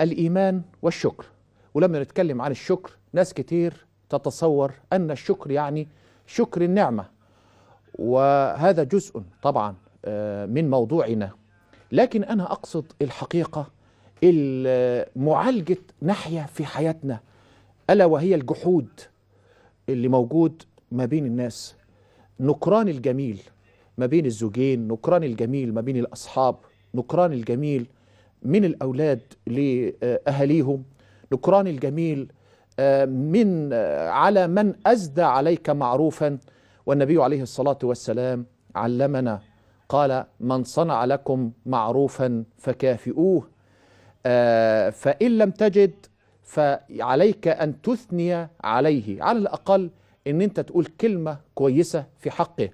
الإيمان والشكر ولما نتكلم عن الشكر ناس كتير تتصور أن الشكر يعني شكر النعمة وهذا جزء طبعا آه، من موضوعنا لكن أنا أقصد الحقيقة معالجة ناحية في حياتنا ألا وهي الجحود اللي موجود ما بين الناس نكران الجميل ما بين الزوجين نكران الجميل ما بين الأصحاب نكران الجميل من الأولاد لأهاليهم نكران الجميل آه، من آه، على من أزدى عليك معروفا والنبي عليه الصلاة والسلام علمنا قال من صنع لكم معروفا فكافئوه آه، فإن لم تجد فعليك أن تثني عليه على الأقل أن أنت تقول كلمة كويسة في حقه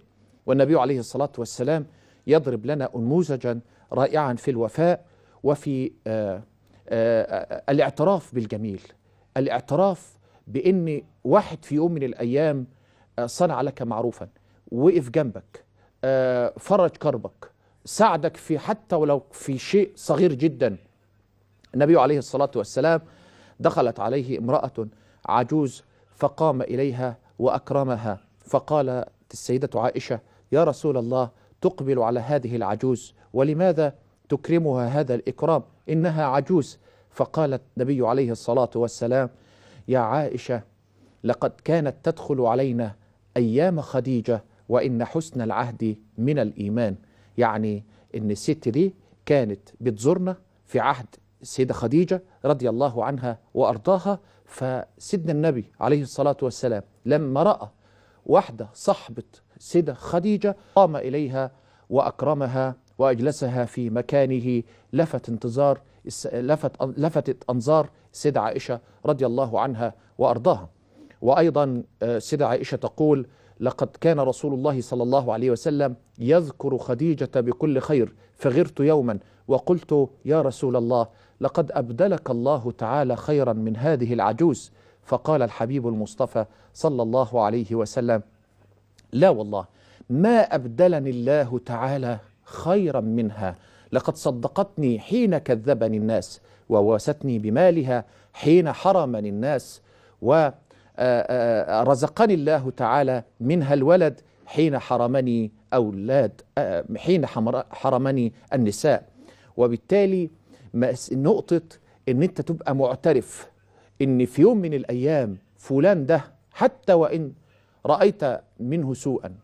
والنبي عليه الصلاة والسلام يضرب لنا أنموذجا رائعا في الوفاء وفي آه، آه، آه، الاعتراف بالجميل الاعتراف بأن واحد في يوم من الأيام صنع لك معروفا وقف جنبك فرج كربك ساعدك في حتى ولو في شيء صغير جدا النبي عليه الصلاة والسلام دخلت عليه امرأة عجوز فقام إليها وأكرمها فقالت السيدة عائشة يا رسول الله تقبل على هذه العجوز ولماذا تكرمها هذا الإكرام إنها عجوز فقال النبي عليه الصلاة والسلام يا عائشة لقد كانت تدخل علينا أيام خديجة وإن حسن العهد من الإيمان يعني إن الست دي كانت بتزورنا في عهد السيدة خديجة رضي الله عنها وأرضاها فسيدنا النبي عليه الصلاة والسلام لما رأى واحدة صاحبة سيدة خديجة قام إليها وأكرمها وأجلسها في مكانه لفت انتظار لفت لفتت أنظار سيدة عائشة رضي الله عنها وأرضاها وأيضا آه، سيدة عائشة تقول لقد كان رسول الله صلى الله عليه وسلم يذكر خديجة بكل خير فغرت يوما وقلت يا رسول الله لقد أبدلك الله تعالى خيرا من هذه العجوز فقال الحبيب المصطفى صلى الله عليه وسلم لا والله ما أبدلني الله تعالى خيرا منها لقد صدقتني حين كذبني الناس وواستني بمالها حين حرمني الناس ورزقني آه، آه، الله تعالى منها الولد حين حرمني أولاد آه، حين حرمني النساء وبالتالي نقطة إن أنت تبقى معترف إن في يوم من الأيام فلان ده حتى وإن رأيت منه سوءا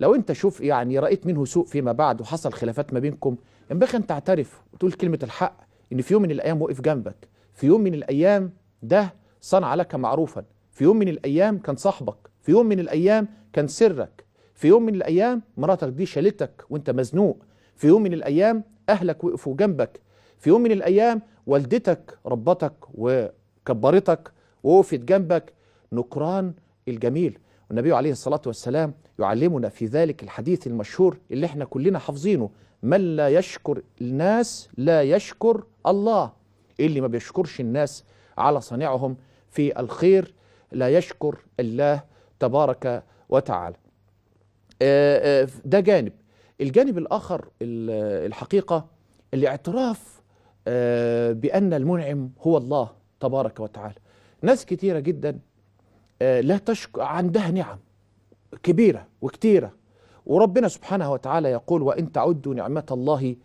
لو انت شوف يعني رأيت منه سوء فيما بعد وحصل خلافات ما بينكم ينبغي ان تعترف وتقول كلمة الحق ان في يوم من الايام وقف جنبك في يوم من الايام ده صنع لك معروفا في يوم من الايام كان صاحبك في يوم من الايام كان سرك في يوم من الايام مراتك دي شالتك وانت مزنوق في يوم من الايام اهلك وقفوا جنبك في يوم من الايام والدتك ربتك وكبرتك ووقفت جنبك نكران الجميل والنبي عليه الصلاة والسلام يعلمنا في ذلك الحديث المشهور اللي احنا كلنا حافظينه من لا يشكر الناس لا يشكر الله اللي ما بيشكرش الناس على صانعهم في الخير لا يشكر الله تبارك وتعالى آه، آه، ده جانب الجانب الآخر الحقيقة الاعتراف آه، بأن المنعم هو الله تبارك وتعالى ناس كثيرة جدا آه، لا تشك عندها نعم كبيرة وكتيرة وربنا سبحانه وتعالى يقول وإن تعدوا نعمة الله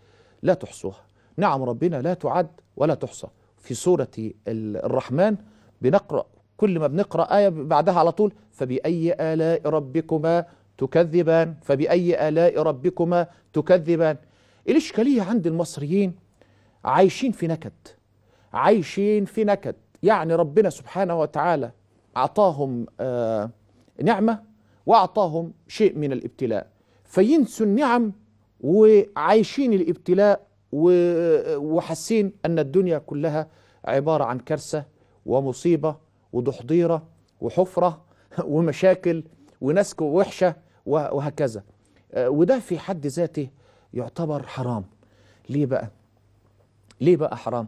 لا تحصوها نعم ربنا لا تعد ولا تحصى في سورة الرحمن بنقرأ كل ما بنقرأ آية بعدها على طول فبأي آلاء ربكما تكذبان فبأي آلاء ربكما تكذبان الإشكالية عند المصريين عايشين في نكد عايشين في نكد يعني ربنا سبحانه وتعالى أعطاهم آه، نعمة وأعطاهم شيء من الابتلاء فينسوا النعم وعايشين الابتلاء وحاسين أن الدنيا كلها عبارة عن كارثة ومصيبة وضحضيرة وحفرة ومشاكل ونسك وحشة وهكذا آه، وده في حد ذاته يعتبر حرام ليه بقى؟ ليه بقى حرام؟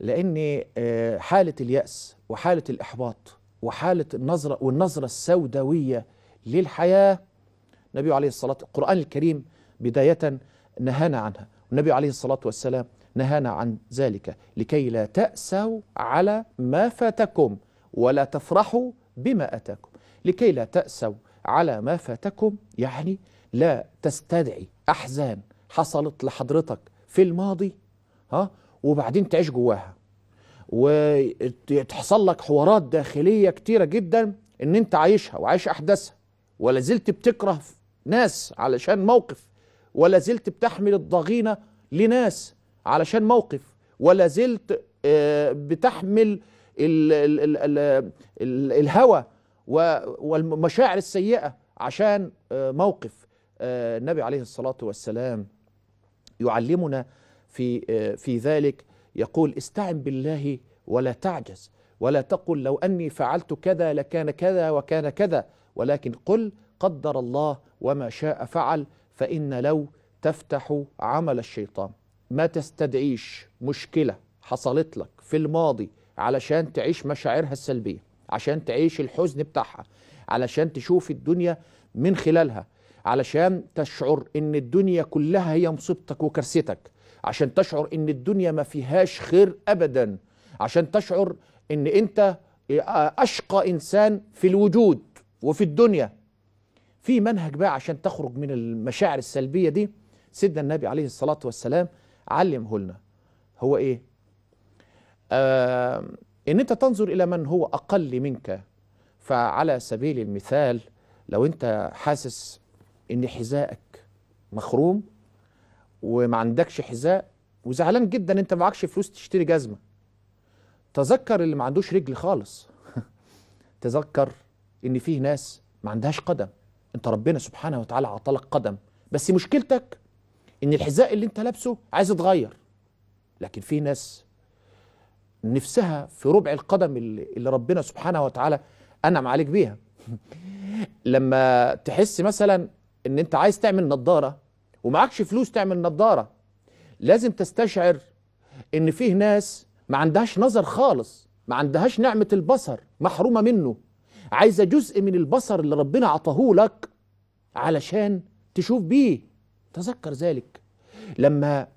لأن آه، حالة اليأس وحالة الإحباط وحالة النظرة والنظرة السوداوية للحياة النبي عليه الصلاة القرآن الكريم بداية نهانا عنها والنبي عليه الصلاة والسلام نهانا عن ذلك لكي لا تأسوا على ما فاتكم ولا تفرحوا بما أتاكم لكي لا تأسوا على ما فاتكم يعني لا تستدعي أحزان حصلت لحضرتك في الماضي ها وبعدين تعيش جواها وتحصل لك حوارات داخلية كتيرة جدا ان انت عايشها وعايش احداثها ولا زلت بتكره ناس علشان موقف ولا زلت بتحمل الضغينة لناس علشان موقف ولا زلت آه، بتحمل الهوى والمشاعر السيئة عشان آه، موقف آه، النبي عليه الصلاة والسلام يعلمنا في في ذلك يقول استعن بالله ولا تعجز ولا تقل لو أني فعلت كذا لكان كذا وكان كذا ولكن قل قدر الله وما شاء فعل فإن لو تفتح عمل الشيطان ما تستدعيش مشكلة حصلت لك في الماضي علشان تعيش مشاعرها السلبية عشان تعيش الحزن بتاعها علشان تشوف الدنيا من خلالها علشان تشعر ان الدنيا كلها هي مصيبتك وكرستك عشان تشعر ان الدنيا ما فيهاش خير ابدا عشان تشعر ان انت آه، اشقى انسان في الوجود وفي الدنيا في منهج بقى عشان تخرج من المشاعر السلبيه دي سيدنا النبي عليه الصلاه والسلام علمه لنا هو ايه آه ان انت تنظر الى من هو اقل منك فعلى سبيل المثال لو انت حاسس ان حذائك مخروم وما عندكش حذاء وزعلان جدا انت ما معكش فلوس تشتري جزمه تذكر اللي ما عندوش رجل خالص تذكر ان فيه ناس ما عندهاش قدم انت ربنا سبحانه وتعالى عطلك قدم بس مشكلتك ان الحذاء اللي انت لابسه عايز يتغير لكن في ناس نفسها في ربع القدم اللي ربنا سبحانه وتعالى انعم عليك بيها لما تحس مثلا ان انت عايز تعمل نظاره ومعكش فلوس تعمل نظارة لازم تستشعر ان فيه ناس ما عندهاش نظر خالص ما عندهاش نعمة البصر محرومة منه عايزة جزء من البصر اللي ربنا عطاهولك علشان تشوف بيه تذكر ذلك لما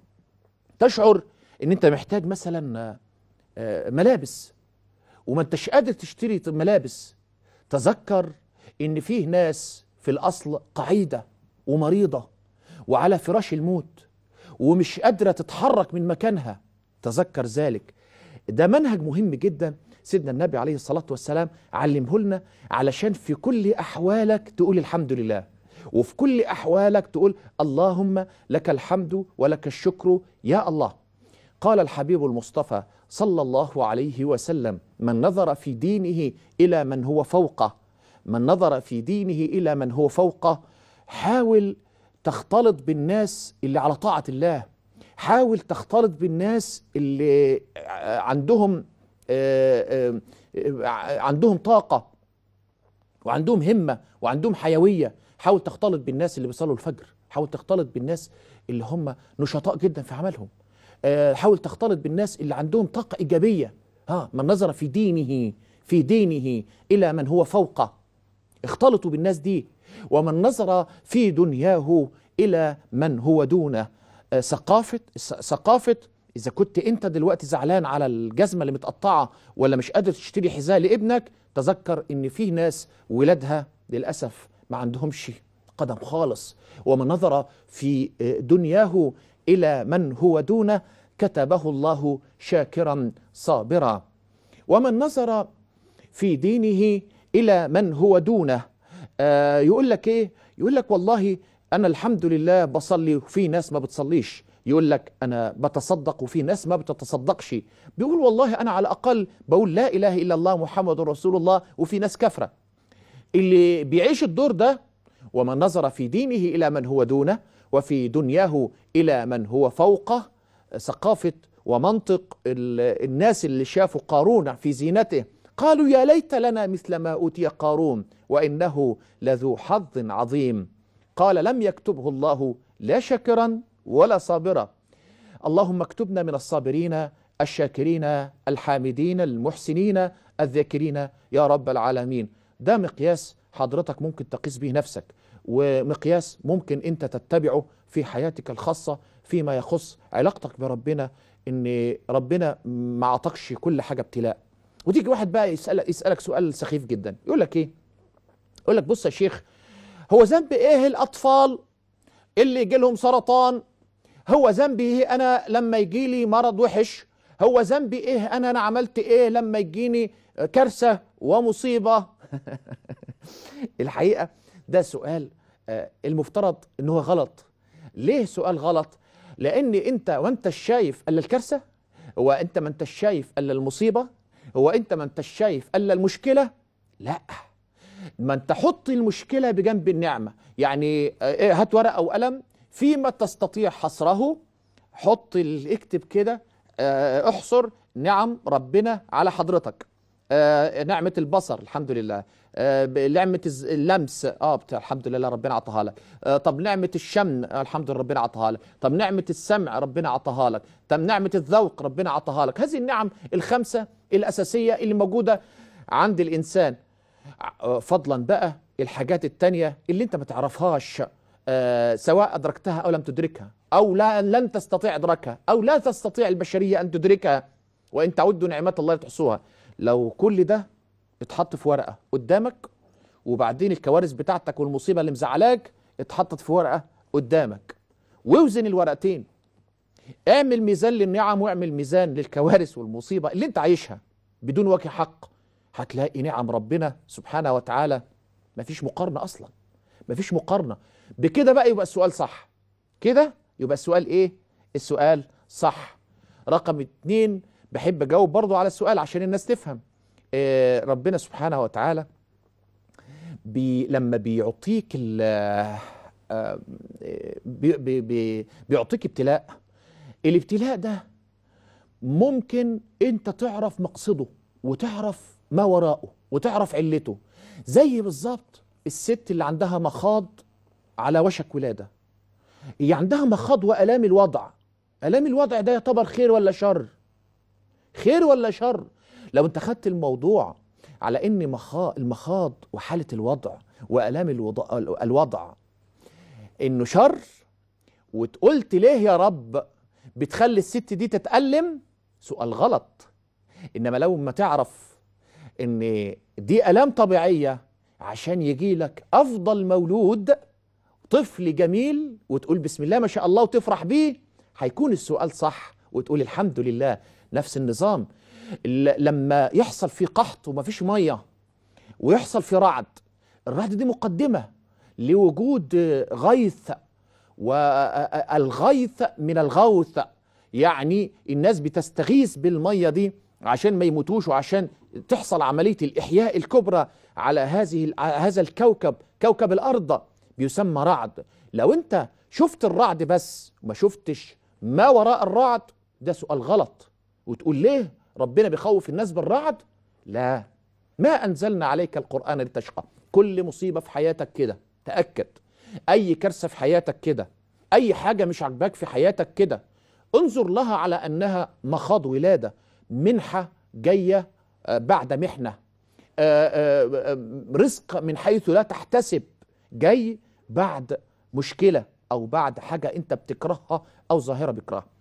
تشعر ان انت محتاج مثلا آه، ملابس وما انتش قادر تشتري ملابس تذكر ان فيه ناس في الاصل قعيده ومريضه وعلى فراش الموت ومش قادرة تتحرك من مكانها تذكر ذلك ده منهج مهم جدا سيدنا النبي عليه الصلاة والسلام علمه لنا علشان في كل أحوالك تقول الحمد لله وفي كل أحوالك تقول اللهم لك الحمد ولك الشكر يا الله قال الحبيب المصطفى صلى الله عليه وسلم من نظر في دينه إلى من هو فوقه من نظر في دينه إلى من هو فوقه حاول تختلط بالناس اللي على طاعة الله حاول تختلط بالناس اللي عندهم آه، آه، عندهم طاقة وعندهم همة وعندهم حيوية حاول تختلط بالناس اللي بيصلوا الفجر حاول تختلط بالناس اللي هم نشطاء جدا في عملهم آه، حاول تختلط بالناس اللي عندهم طاقة إيجابية ها من نظر في دينه في دينه إلى من هو فوقه اختلطوا بالناس دي ومن نظر في دنياه إلى من هو دون آه، ثقافة ثقافة إذا كنت أنت دلوقتي زعلان على الجزمة اللي متقطعة ولا مش قادر تشتري حذاء لابنك تذكر إن في ناس ولادها للأسف ما عندهمش قدم خالص ومن نظر في آه، دنياه إلى من هو دونه كتبه الله شاكرا صابرا ومن نظر في دينه إلى من هو دونه آه، يقول لك إيه يقول لك والله أنا الحمد لله بصلي وفي ناس ما بتصليش يقول لك أنا بتصدق وفي ناس ما بتتصدقش بيقول والله أنا على الأقل بقول لا إله إلا الله محمد رسول الله وفي ناس كافرة اللي بيعيش الدور ده ومن نظر في دينه إلى من هو دونه وفي دنياه إلى من هو فوقه ثقافة ومنطق الناس اللي شافوا قارون في زينته قالوا يا ليت لنا مثل ما أوتي قارون وإنه لذو حظ عظيم قال لم يكتبه الله لا شاكرا ولا صابرا اللهم اكتبنا من الصابرين الشاكرين الحامدين المحسنين الذاكرين يا رب العالمين ده مقياس حضرتك ممكن تقيس به نفسك ومقياس ممكن انت تتبعه في حياتك الخاصة فيما يخص علاقتك بربنا ان ربنا ما اعطاكش كل حاجة ابتلاء وتيجي واحد بقى يسألك, يسألك سؤال سخيف جدا يقول لك ايه يقول لك بص يا شيخ هو ذنب ايه الاطفال اللي يجي لهم سرطان هو ذنبي ايه انا لما يجي لي مرض وحش هو ذنبي ايه انا انا عملت ايه لما يجيني كارثه ومصيبه الحقيقه ده سؤال آه، المفترض ان هو غلط ليه سؤال غلط لان انت وانت شايف الا الكارثه وانت ما انت شايف الا المصيبه هو انت ما انت شايف الا المشكله لا ما انت حط المشكله بجنب النعمه يعني آه، هات ورقه وقلم فيما تستطيع حصره حط اكتب كده آه، احصر نعم ربنا على حضرتك آه، نعمه البصر الحمد لله آه، نعمه اللمس اه الحمد لله ربنا اعطاها لك آه، طب نعمه الشم الحمد لله ربنا اعطاها لك طب نعمه السمع ربنا اعطاها لك طب نعمه الذوق ربنا اعطاها لك هذه النعم الخمسه الاساسيه اللي موجوده عند الانسان فضلا بقى الحاجات التانية اللي انت ما تعرفهاش سواء أدركتها أو لم تدركها أو لا لن تستطيع إدراكها أو لا تستطيع البشرية أن تدركها وإن تعدوا نعمة الله لا تحصوها لو كل ده اتحط في ورقه قدامك وبعدين الكوارث بتاعتك والمصيبه اللي مزعلاك اتحطت في ورقه قدامك ووزن الورقتين اعمل ميزان للنعم واعمل ميزان للكوارث والمصيبه اللي انت عايشها بدون وجه حق هتلاقي نعم ربنا سبحانه وتعالى مفيش مقارنه اصلا مفيش مقارنه بكده بقى يبقى السؤال صح كده يبقى السؤال ايه السؤال صح رقم اتنين بحب اجاوب برضو على السؤال عشان الناس تفهم آه، ربنا سبحانه وتعالى بي لما بيعطيك ال آه، آه، بي بي بي بيعطيك ابتلاء الابتلاء ده ممكن انت تعرف مقصده وتعرف ما وراءه وتعرف علته زي بالظبط الست اللي عندها مخاض على وشك ولاده هي يعني عندها مخاض والام الوضع الام الوضع ده يعتبر خير ولا شر خير ولا شر لو انت خدت الموضوع على ان مخا المخاض وحاله الوضع والام الوضع, الوضع انه شر وتقولت ليه يا رب بتخلي الست دي تتألم سؤال غلط انما لو ما تعرف ان دي الام طبيعيه عشان يجي لك افضل مولود طفل جميل وتقول بسم الله ما شاء الله وتفرح بيه هيكون السؤال صح وتقول الحمد لله نفس النظام لما يحصل في قحط ومفيش ميه ويحصل في رعد الرعد دي مقدمه لوجود غيث والغيث من الغوث يعني الناس بتستغيث بالميه دي عشان ما يموتوش وعشان تحصل عمليه الاحياء الكبرى على هذه هذا الكوكب كوكب الارض بيسمى رعد لو انت شفت الرعد بس وما شفتش ما وراء الرعد ده سؤال غلط وتقول ليه ربنا بيخوف الناس بالرعد لا ما أنزلنا عليك القرآن لتشقى كل مصيبة في حياتك كده تأكد أي كارثة في حياتك كده أي حاجة مش عاجباك في حياتك كده انظر لها على أنها مخاض ولادة منحة جاية آه، بعد محنة آه، آه، رزق من حيث لا تحتسب جاي بعد مشكلة أو بعد حاجة أنت بتكرهها أو ظاهرة بكرهها